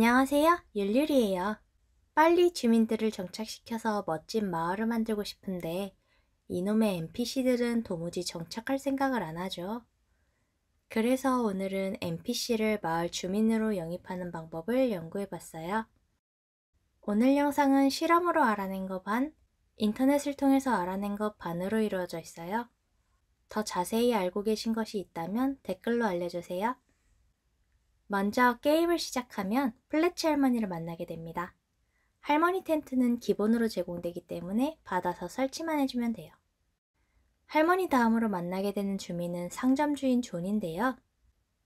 안녕하세요. 율율이에요. 빨리 주민들을 정착시켜서 멋진 마을을 만들고 싶은데 이놈의 NPC들은 도무지 정착할 생각을 안 하죠. 그래서 오늘은 NPC를 마을 주민으로 영입하는 방법을 연구해 봤어요. 오늘 영상은 실험으로 알아낸 것 반, 인터넷을 통해서 알아낸 것 반으로 이루어져 있어요. 더 자세히 알고 계신 것이 있다면 댓글로 알려주세요. 먼저 게임을 시작하면 플래치 할머니를 만나게 됩니다. 할머니 텐트는 기본으로 제공되기 때문에 받아서 설치만 해주면 돼요. 할머니 다음으로 만나게 되는 주민은 상점 주인 존인데요.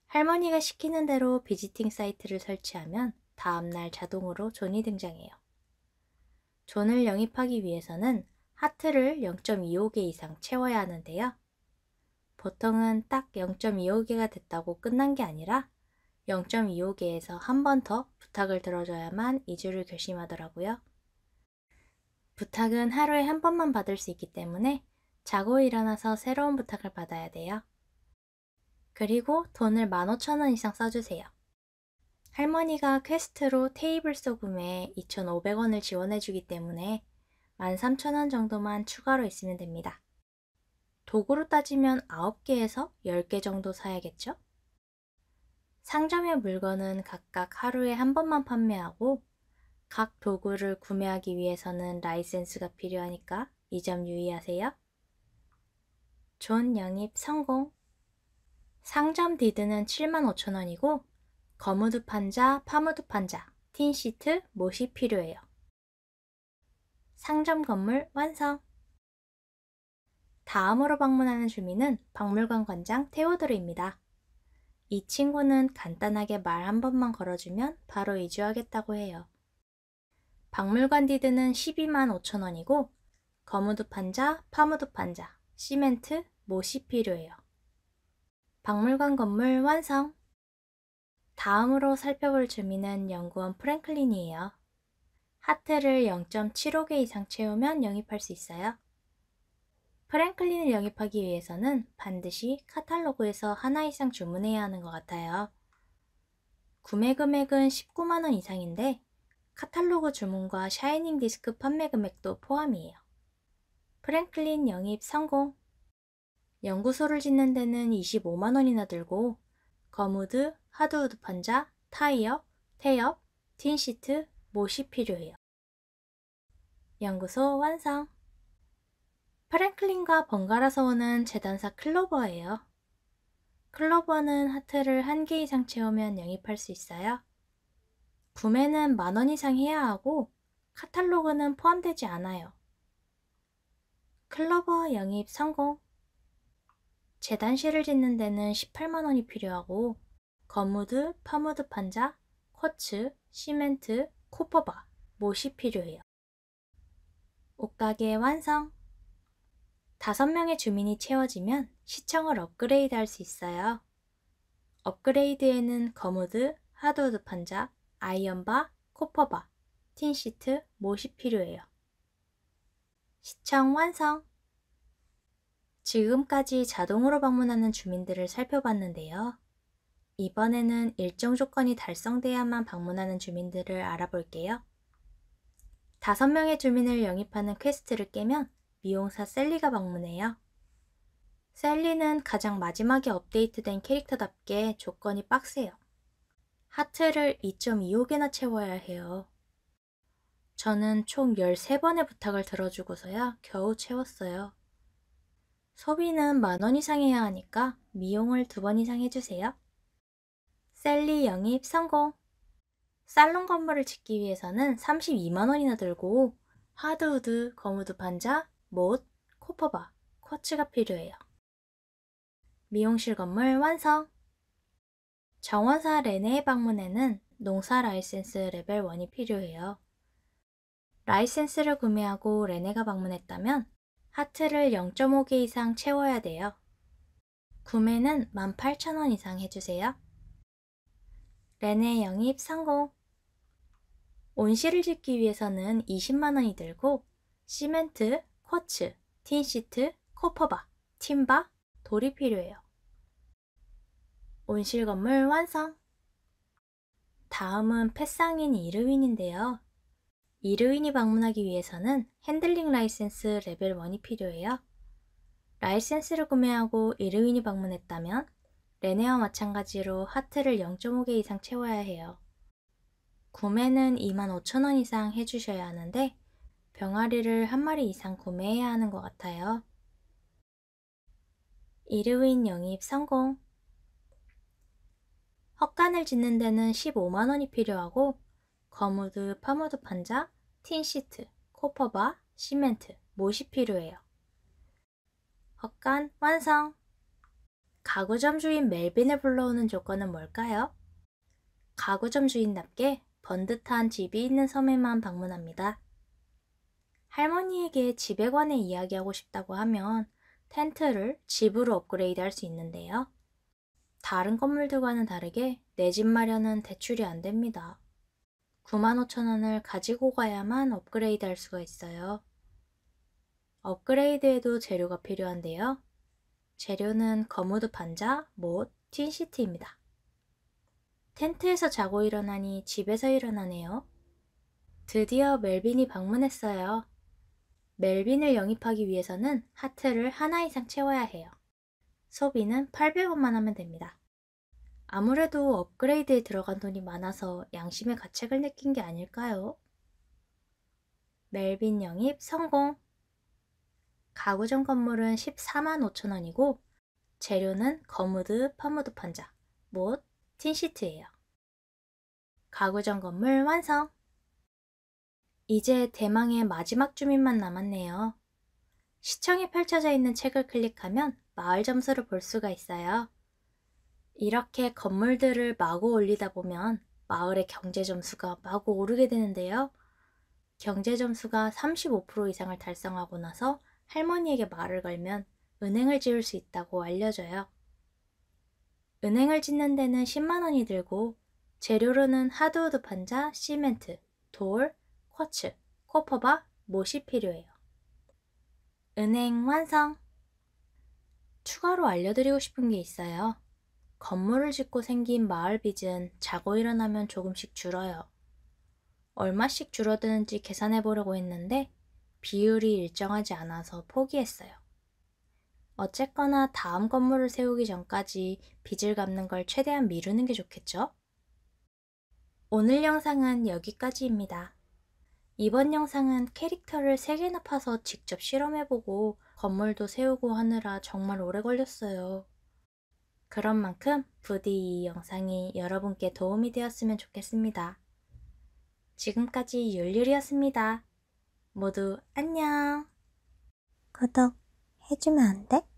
할머니가 시키는 대로 비지팅 사이트를 설치하면 다음날 자동으로 존이 등장해요. 존을 영입하기 위해서는 하트를 0.25개 이상 채워야 하는데요. 보통은 딱 0.25개가 됐다고 끝난 게 아니라 0.25개에서 한 번 더 부탁을 들어줘야만 2주를 결심하더라고요. 부탁은 하루에 한 번만 받을 수 있기 때문에 자고 일어나서 새로운 부탁을 받아야 돼요. 그리고 돈을 15,000원 이상 써주세요. 할머니가 퀘스트로 테이블 소금에 2,500원을 지원해주기 때문에 13,000원 정도만 추가로 있으면 됩니다. 도구로 따지면 9개에서 10개 정도 사야겠죠? 상점의 물건은 각각 하루에 한 번만 판매하고 각 도구를 구매하기 위해서는 라이센스가 필요하니까 이 점 유의하세요. 존 영입 성공 상점 디드는 75,000원이고 거무드 판자, 파무드 판자, 틴시트, 못이 필요해요. 상점 건물 완성 다음으로 방문하는 주민은 박물관 관장 테오드르입니다. 이 친구는 간단하게 말 한 번만 걸어주면 바로 이주하겠다고 해요. 박물관 디드는 12만 5천 원이고 거무두 판자, 파무두 판자, 시멘트, 못이 필요해요. 박물관 건물 완성! 다음으로 살펴볼 주민은 연구원 프랭클린이에요. 하트를 0.75개 이상 채우면 영입할 수 있어요. 프랭클린을 영입하기 위해서는 반드시 카탈로그에서 하나 이상 주문해야 하는 것 같아요. 구매 금액은 19만원 이상인데 카탈로그 주문과 샤이닝 디스크 판매 금액도 포함이에요. 프랭클린 영입 성공! 연구소를 짓는 데는 25만원이나 들고 거무드, 하드우드 판자, 타이어, 태엽, 틴시트, 못이 필요해요. 연구소 완성! 프랭클린과 번갈아서 오는 재단사 클로버예요. 클로버는 하트를 한 개 이상 채우면 영입할 수 있어요. 구매는 만 원 이상 해야 하고 카탈로그는 포함되지 않아요. 클로버 영입 성공! 재단실을 짓는 데는 18만원이 필요하고 거무드, 파무드 판자, 쿼츠, 시멘트, 코퍼바, 못이 필요해요. 옷가게 완성! 다섯 명의 주민이 채워지면 시청을 업그레이드 할 수 있어요. 업그레이드에는 거무드, 하드우드 판자, 아이언바, 코퍼바, 틴시트, 못이 필요해요. 시청 완성! 지금까지 자동으로 방문하는 주민들을 살펴봤는데요. 이번에는 일정 조건이 달성돼야만 방문하는 주민들을 알아볼게요. 다섯 명의 주민을 영입하는 퀘스트를 깨면 미용사 셀리가 방문해요. 셀리는 가장 마지막에 업데이트된 캐릭터답게 조건이 빡세요. 하트를 2.25개나 채워야 해요. 저는 총 13번의 부탁을 들어주고서야 겨우 채웠어요. 소비는 만 원 이상 해야 하니까 미용을 두 번 이상 해주세요. 셀리 영입 성공! 살롱 건물을 짓기 위해서는 32만원이나 들고 하드우드, 거무두판자 못, 코퍼바 쿼츠가 필요해요. 미용실 건물 완성! 정원사 레네의 방문에는 농사 라이센스 레벨 1이 필요해요. 라이센스를 구매하고 레네가 방문했다면 하트를 0.5개 이상 채워야 돼요. 구매는 18,000원 이상 해주세요. 레네 영입 성공! 온실을 짓기 위해서는 20만원이 들고 시멘트, 허츠, 틴시트, 코퍼바, 팀바, 돌이 필요해요. 온실 건물 완성! 다음은 펫상인 이르윈인데요. 이르윈이 방문하기 위해서는 핸들링 라이센스 레벨 1이 필요해요. 라이센스를 구매하고 이르윈이 방문했다면 레네와 마찬가지로 하트를 0.5개 이상 채워야 해요. 구매는 25,000원 이상 해주셔야 하는데 병아리를 한 마리 이상 구매해야 하는 것 같아요. 이르윈 영입 성공! 헛간을 짓는 데는 15만원이 필요하고 거무드, 파무드 판자, 틴시트, 코퍼바, 시멘트, 못이 필요해요. 헛간 완성! 가구점 주인 멜빈을 불러오는 조건은 뭘까요? 가구점 주인답게 번듯한 집이 있는 섬에만 방문합니다. 할머니에게 집에 관해 이야기하고 싶다고 하면 텐트를 집으로 업그레이드 할 수 있는데요. 다른 건물들과는 다르게 내 집 마련은 대출이 안 됩니다. 95,000원을 가지고 가야만 업그레이드 할 수가 있어요. 업그레이드에도 재료가 필요한데요. 재료는 거무드 판자, 못, 틴시트입니다. 텐트에서 자고 일어나니 집에서 일어나네요. 드디어 멜빈이 방문했어요. 멜빈을 영입하기 위해서는 하트를 하나 이상 채워야 해요. 소비는 800원만 하면 됩니다. 아무래도 업그레이드에 들어간 돈이 많아서 양심의 가책을 느낀 게 아닐까요? 멜빈 영입 성공! 가구점 건물은 14만 5천 원이고 재료는 거무드, 파무드 판자, 못, 뭐, 틴시트예요. 가구점 건물 완성! 이제 대망의 마지막 주민만 남았네요. 시청에 펼쳐져 있는 책을 클릭하면 마을 점수를 볼 수가 있어요. 이렇게 건물들을 마구 올리다 보면 마을의 경제 점수가 마구 오르게 되는데요. 경제 점수가 35% 이상을 달성하고 나서 할머니에게 말을 걸면 은행을 지을 수 있다고 알려줘요. 은행을 짓는 데는 10만 원이 들고 재료로는 하드우드 판자, 시멘트, 돌, 쿼츠, 코퍼바, 못이 필요해요. 은행 완성! 추가로 알려드리고 싶은 게 있어요. 건물을 짓고 생긴 마을 빚은 자고 일어나면 조금씩 줄어요. 얼마씩 줄어드는지 계산해 보려고 했는데 비율이 일정하지 않아서 포기했어요. 어쨌거나 다음 건물을 세우기 전까지 빚을 갚는 걸 최대한 미루는 게 좋겠죠? 오늘 영상은 여기까지입니다. 이번 영상은 캐릭터를 3개나 파서 직접 실험해보고 건물도 세우고 하느라 정말 오래 걸렸어요. 그런 만큼 부디 이 영상이 여러분께 도움이 되었으면 좋겠습니다. 지금까지 율율이었습니다. 모두 안녕! 구독 해주면 안 돼?